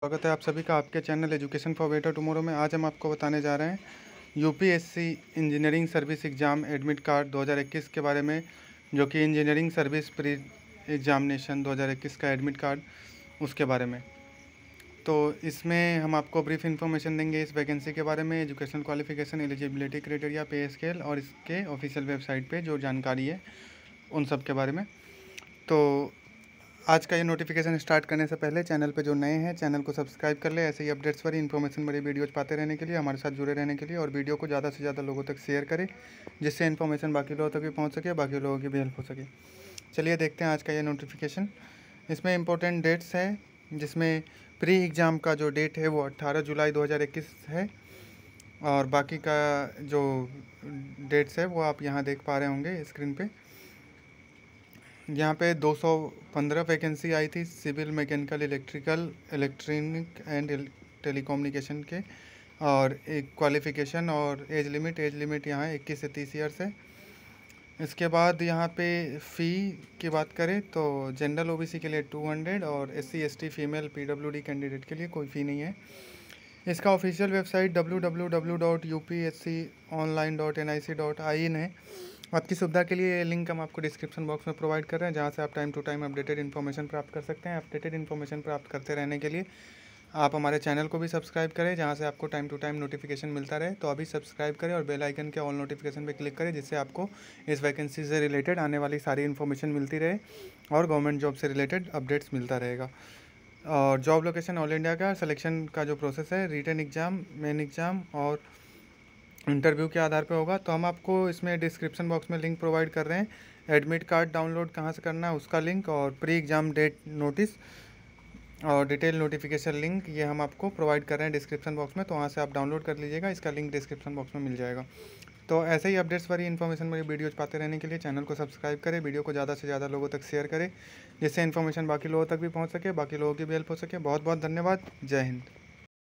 स्वागत है आप सभी का आपके channel education for better tomorrow में आज हम आपको बताने जा रहे हैं UPSC engineering service exam admit card 2021 के बारे में जो कि इंजीनियरिंग सर्विस प्री एग्ज़ामिनेशन 2021 का एडमिट कार्ड उसके बारे में तो इसमें हम आपको ब्रीफ इन्फॉर्मेशन देंगे इस वैकेंसी के बारे में education qualification eligibility criteria pay scale और इसके ऑफिशियल वेबसाइट पर जो जानकारी है उन सब के बारे में तो आज का ये नोटिफिकेशन स्टार्ट करने से पहले चैनल पे जो नए हैं चैनल को सब्सक्राइब कर ले ऐसे ही अपडेट्स पर इन्फॉर्मेशन बड़ी वीडियोज पाते रहने के लिए हमारे साथ जुड़े रहने के लिए और वीडियो को ज़्यादा से ज़्यादा लोगों तक शेयर करें जिससे इन्फॉर्मेशन बाकी लोगों तक भी पहुँच सके बाकी लोगों की भी हेल्प हो सके चलिए देखते हैं आज का ये नोटिफिकेशन इसमें इम्पोर्टेंट डेट्स है जिसमें प्री एग्ज़ाम का जो डेट है वो अट्ठारह जुलाई दो है और बाकी का जो डेट्स है वो आप यहाँ देख पा रहे होंगे स्क्रीन पर यहाँ पे 215 वैकेंसी आई थी civil mechanical electrical electronic and telecommunication के और एक क्वालिफ़िकेशन और एज लिमिट एज लिमिट यहाँ इक्कीस से तीस ईयर्स है इसके बाद यहाँ पे फ़ी की बात करें तो जनरल ओबीसी के लिए 200 और S C female PWD candidate के लिए कोई फ़ी नहीं है इसका official website W W W dot U P S C online N I C dot I in है आपकी सुविधा के लिए लिंक हम आपको डिस्क्रिप्शन बॉक्स में प्रोवाइड कर रहे हैं जहाँ से आप time to time updated information प्राप्त कर सकते हैं अपडेटेड इन्फॉर्मेशन प्राप्त करते रहने के लिए आप हमारे चैनल को भी सब्सक्राइब करें जहाँ से आपको टाइम टू टाइम नोटिफिकेशन मिलता रहे तो अभी सब्सक्राइब करें और बेल आइकन के ऑल नोटिफिकेशन पे क्लिक करें जिससे आपको इस वैकेंसी से रिलेटेड आने वाली सारी इन्फॉर्मेशन मिलती रहे और गवर्नमेंट जॉब से रिलेटेड अपडेट्स मिलता रहेगा और जॉब लोकेशन ऑल इंडिया का सलेक्शन का जो प्रोसेस है रिटर्न एग्ज़ाम मेन एग्ज़ाम और इंटरव्यू के आधार पे होगा तो हम आपको इसमें डिस्क्रिप्शन बॉक्स में लिंक प्रोवाइड कर रहे हैं एडमिट कार्ड डाउनलोड कहाँ से करना है उसका लिंक और प्री एग्ज़ाम डेट नोटिस और डिटेल नोटिफिकेशन लिंक ये हम आपको प्रोवाइड कर रहे हैं डिस्क्रिप्शन बॉक्स में तो वहाँ से आप डाउनलोड कर लीजिएगा इसका लिंक डिस्क्रिप्शन बॉक्स में मिल जाएगा तो ऐसे ही अपडेट्स वाली इन्फॉर्मेशन वाली वीडियोज पाते रहने के लिए चैनल को सब्सक्राइब करें वीडियो को ज़्यादा से ज़्यादा लोगों तक शेयर करें जिससे इन्फॉर्मेशन बाकी लोगों तक भी पहुँच सके बाकी लोगों की भी हेल्प हो सके बहुत बहुत धन्यवाद जय हिंद